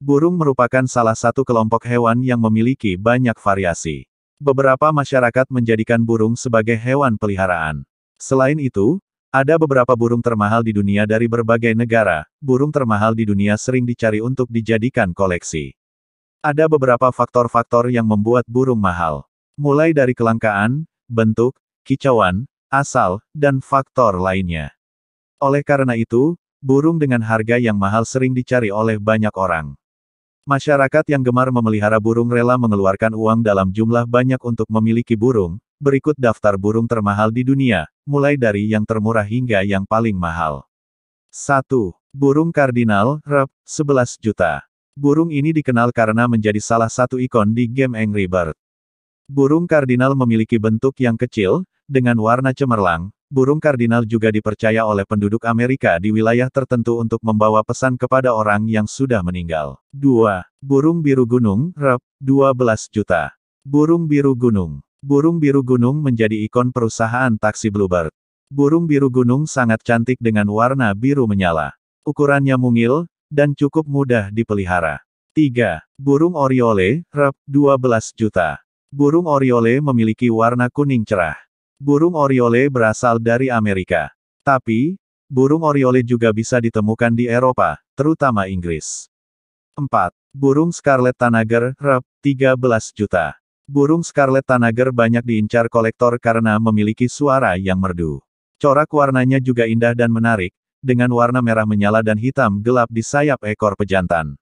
Burung merupakan salah satu kelompok hewan yang memiliki banyak variasi. Beberapa masyarakat menjadikan burung sebagai hewan peliharaan. Selain itu, ada beberapa burung termahal di dunia dari berbagai negara. Burung termahal di dunia sering dicari untuk dijadikan koleksi. Ada beberapa faktor-faktor yang membuat burung mahal, mulai dari kelangkaan, bentuk, kicauan, asal, dan faktor lainnya. Oleh karena itu, burung dengan harga yang mahal sering dicari oleh banyak orang. Masyarakat yang gemar memelihara burung rela mengeluarkan uang dalam jumlah banyak untuk memiliki burung. Berikut daftar burung termahal di dunia, mulai dari yang termurah hingga yang paling mahal. 1. Burung kardinal, rep, 11 juta. Burung ini dikenal karena menjadi salah satu ikon di game Angry Bird. Burung kardinal memiliki bentuk yang kecil, dengan warna cemerlang, burung kardinal juga dipercaya oleh penduduk Amerika di wilayah tertentu untuk membawa pesan kepada orang yang sudah meninggal. 2. Burung biru gunung, rep, 12 juta. Burung biru gunung. Burung biru gunung menjadi ikon perusahaan taksi Bluebird. Burung biru gunung sangat cantik dengan warna biru menyala. Ukurannya mungil, dan cukup mudah dipelihara. 3. Burung Oriole, rep, 12 juta. Burung Oriole memiliki warna kuning cerah. Burung Oriole berasal dari Amerika. Tapi, burung Oriole juga bisa ditemukan di Eropa, terutama Inggris. 4. Burung Scarlet Tanager, Rep, 13 juta. Burung Scarlet Tanager banyak diincar kolektor karena memiliki suara yang merdu. Corak warnanya juga indah dan menarik, dengan warna merah menyala dan hitam gelap di sayap ekor pejantan.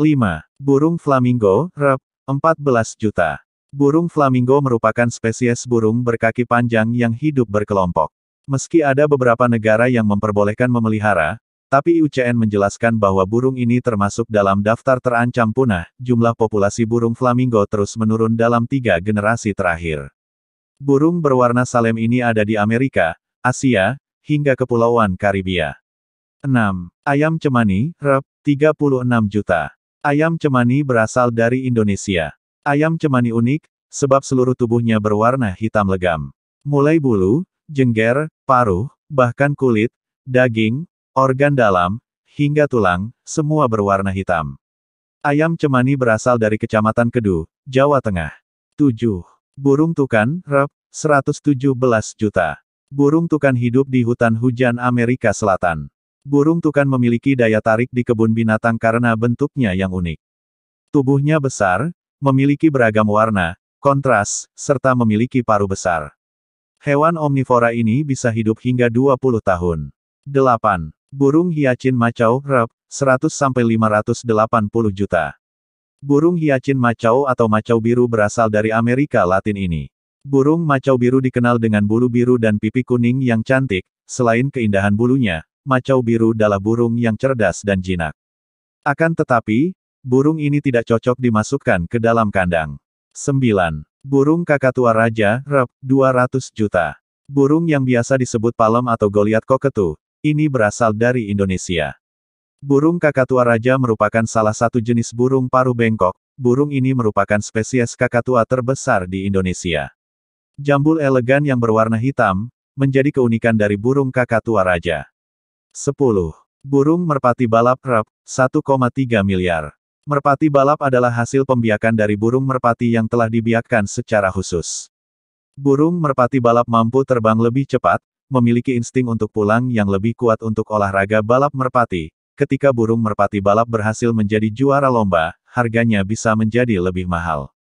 5. Burung Flamingo, Rep, 14 juta. Burung flamingo merupakan spesies burung berkaki panjang yang hidup berkelompok. Meski ada beberapa negara yang memperbolehkan memelihara, tapi IUCN menjelaskan bahwa burung ini termasuk dalam daftar terancam punah. Jumlah populasi burung flamingo terus menurun dalam tiga generasi terakhir. Burung berwarna salem ini ada di Amerika, Asia, hingga Kepulauan Karibia. 6. Ayam cemani, Rep, 36 juta. Ayam cemani berasal dari Indonesia. Ayam cemani unik, sebab seluruh tubuhnya berwarna hitam legam. Mulai bulu, jengger, paruh, bahkan kulit, daging, organ dalam, hingga tulang, semua berwarna hitam. Ayam cemani berasal dari Kecamatan Kedu, Jawa Tengah. 7. Burung tukan, rep, 117 juta. Burung tukan hidup di hutan hujan Amerika Selatan. Burung tukan memiliki daya tarik di kebun binatang karena bentuknya yang unik. Tubuhnya besar, memiliki beragam warna, kontras, serta memiliki paru besar. Hewan omnivora ini bisa hidup hingga 20 tahun. 8. Burung hiacin macau, rep, 100-580 juta. Burung hiacin macau atau macau biru berasal dari Amerika Latin ini. Burung macau biru dikenal dengan bulu biru dan pipi kuning yang cantik, selain keindahan bulunya, macau biru adalah burung yang cerdas dan jinak. Akan tetapi, Burung ini tidak cocok dimasukkan ke dalam kandang. 9. Burung kakatua raja, rep, 200 juta. Burung yang biasa disebut palem atau goliat koketu, ini berasal dari Indonesia. Burung kakatua raja merupakan salah satu jenis burung paruh bengkok, burung ini merupakan spesies kakatua terbesar di Indonesia. Jambul elegan yang berwarna hitam, menjadi keunikan dari burung kakatua raja. 10. Burung merpati balap rep, 1,3 miliar. Merpati balap adalah hasil pembiakan dari burung merpati yang telah dibiakkan secara khusus. Burung merpati balap mampu terbang lebih cepat, memiliki insting untuk pulang yang lebih kuat untuk olahraga balap merpati. Ketika burung merpati balap berhasil menjadi juara lomba, harganya bisa menjadi lebih mahal.